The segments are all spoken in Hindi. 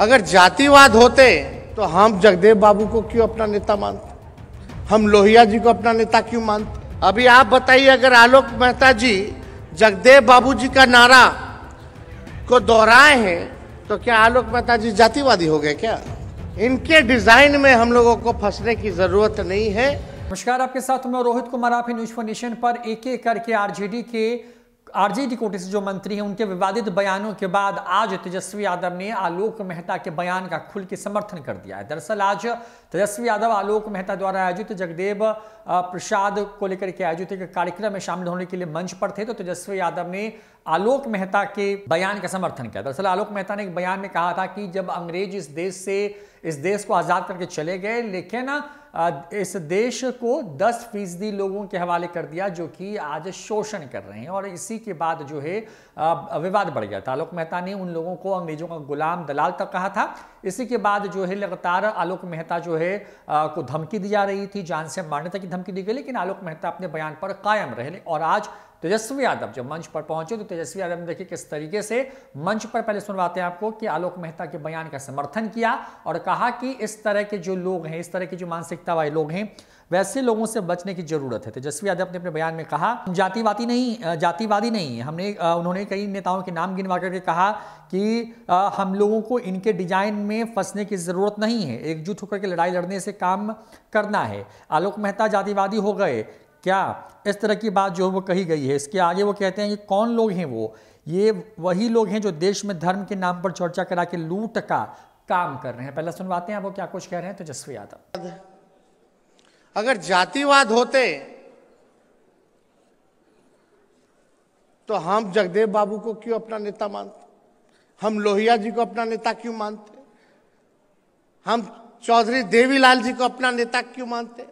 अगर जातिवाद होते तो हम जगदेव बाबू को क्यों अपना नेता मानते हम लोहिया जी को अपना नेता क्यों मानते अभी आप बताइए अगर आलोक मेहता जी जगदेव बाबू जी का नारा को दोहराए हैं तो क्या आलोक मेहता जी जातिवादी हो गए क्या इनके डिजाइन में हम लोगों को फंसने की जरूरत नहीं है नमस्कार आपके साथ मैं रोहित कुमार आप न्यूज फोर नेशन पर एक एक करके आरजेडी के आरजेडी कोटे से जो मंत्री हैं उनके विवादित बयानों के बाद आज तेजस्वी यादव ने आलोक मेहता के बयान का खुल के समर्थन कर दिया है दरअसल आज तेजस्वी यादव आलोक मेहता द्वारा आयोजित जगदेव प्रसाद को लेकर के आयोजित एक कार्यक्रम में शामिल होने के लिए मंच पर थे तो तेजस्वी यादव ने आलोक मेहता के बयान का समर्थन किया दरअसल आलोक मेहता ने एक बयान में कहा था कि जब अंग्रेज इस देश से इस देश को आज़ाद करके चले गए लेकिन इस देश को 10 फीसदी लोगों के हवाले कर दिया जो कि आज शोषण कर रहे हैं और इसी के बाद जो है विवाद बढ़ गया था आलोक मेहता ने उन लोगों को अंग्रेजों का गुलाम दलाल तक कहा था इसी के बाद जो है लगातार आलोक मेहता जो है को धमकी दी जा रही थी जान से मारने तक की धमकी दी गई लेकिन आलोक मेहता अपने बयान पर कायम रहे और आज तेजस्वी यादव जब मंच पर पहुंचे तो तेजस्वी यादव ने देखिए किस तरीके से मंच पर पहले सुनवाते हैं आपको कि आलोक मेहता के बयान का समर्थन किया और कहा कि इस तरह के जो लोग हैं इस तरह की जो मानसिकता वाले लोग हैं वैसे लोगों से बचने की जरूरत है तेजस्वी यादव ने अपने बयान में कहा जातिवादी नहीं जातिवादी नहीं हमने उन्होंने कई नेताओं के नाम गिनवा करके कहा कि हम लोगों को इनके डिजाइन में फंसने की जरूरत नहीं है एकजुट होकर के लड़ाई लड़ने से काम करना है आलोक मेहता जातिवादी हो गए क्या इस तरह की बात जो है वो कही गई है इसके आगे वो कहते हैं कि कौन लोग हैं वो ये वही लोग हैं जो देश में धर्म के नाम पर चर्चा करा के लूट का काम कर रहे हैं पहले सुनवाते हैं आप वो क्या कुछ कह रहे हैं तेजस्वी तो यादव अगर जातिवाद होते तो हम जगदेव बाबू को क्यों अपना नेता मानते हम लोहिया जी को अपना नेता क्यों मानते हम चौधरी देवीलाल जी को अपना नेता क्यों मानते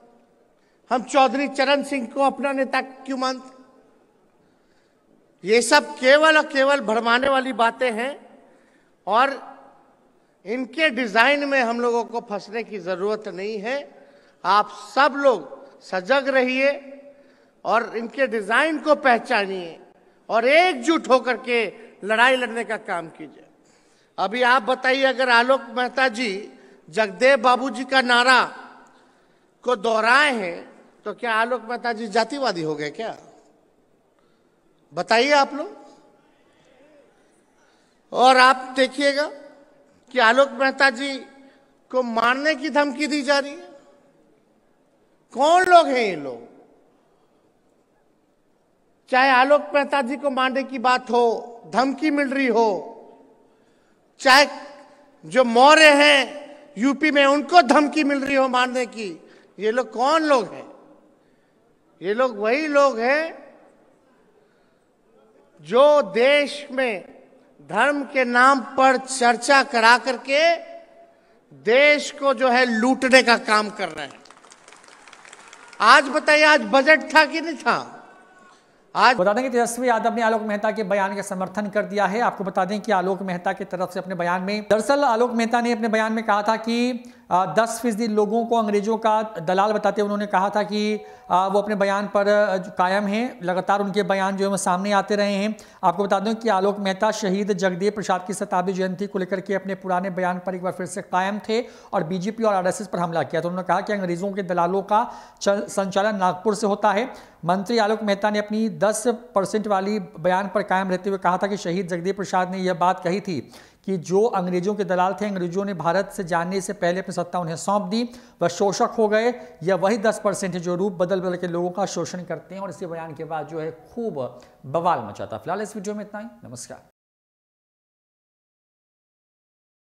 हम चौधरी चरण सिंह को अपना नेता क्यों मानते ये सब केवल और केवल भरमाने वाली बातें हैं और इनके डिजाइन में हम लोगों को फंसने की जरूरत नहीं है आप सब लोग सजग रहिए और इनके डिजाइन को पहचानिए और एकजुट होकर के लड़ाई लड़ने का काम कीजिए अभी आप बताइए अगर आलोक मेहता जी जगदेव बाबूजी का नारा को दोहराए हैं तो क्या आलोक मेहता जी जातिवादी हो गए क्या बताइए आप लोग और आप देखिएगा कि आलोक मेहता जी को मारने की धमकी दी जा रही है कौन लोग हैं ये लोग चाहे आलोक मेहता जी को मारने की बात हो धमकी मिल रही हो चाहे जो मौर्य हैं यूपी में उनको धमकी मिल रही हो मारने की ये लोग कौन लोग हैं ये लोग वही लोग हैं जो देश में धर्म के नाम पर चर्चा करा करके देश को जो है लूटने का काम कर रहे हैं आज बताइए आज बजट था कि नहीं था आज बता दें कि तेजस्वी यादव ने आलोक मेहता के बयान का समर्थन कर दिया है आपको बता दें कि आलोक मेहता की तरफ से अपने बयान में दरअसल आलोक मेहता ने अपने बयान में कहा था कि दस फीसदी लोगों को अंग्रेज़ों का दलाल बताते हुए उन्होंने कहा था कि वो अपने बयान पर कायम हैं लगातार उनके बयान जो है वो सामने आते रहे हैं आपको बता दूं कि आलोक मेहता शहीद जगदेव प्रसाद की शताब्दी जयंती को लेकर के अपने पुराने बयान पर एक बार फिर से कायम थे और बीजेपी और आरएसएस पर हमला किया तो उन्होंने कहा कि अंग्रेज़ों के दलालों का संचालन नागपुर से होता है मंत्री आलोक मेहता ने अपनी दस परसेंट वाली बयान पर कायम रहते हुए कहा था कि शहीद जगदेव प्रसाद ने यह बात कही थी कि जो अंग्रेजों के दलाल थे अंग्रेजों ने भारत से जाने से पहले अपनी सत्ता उन्हें सौंप दी वह शोषक हो गए या वही दस परसेंट है जो रूप बदल बदल के लोगों का शोषण करते हैं और इसी बयान के बाद जो है खूब बवाल मचाता फिलहाल इस वीडियो में इतना ही नमस्कार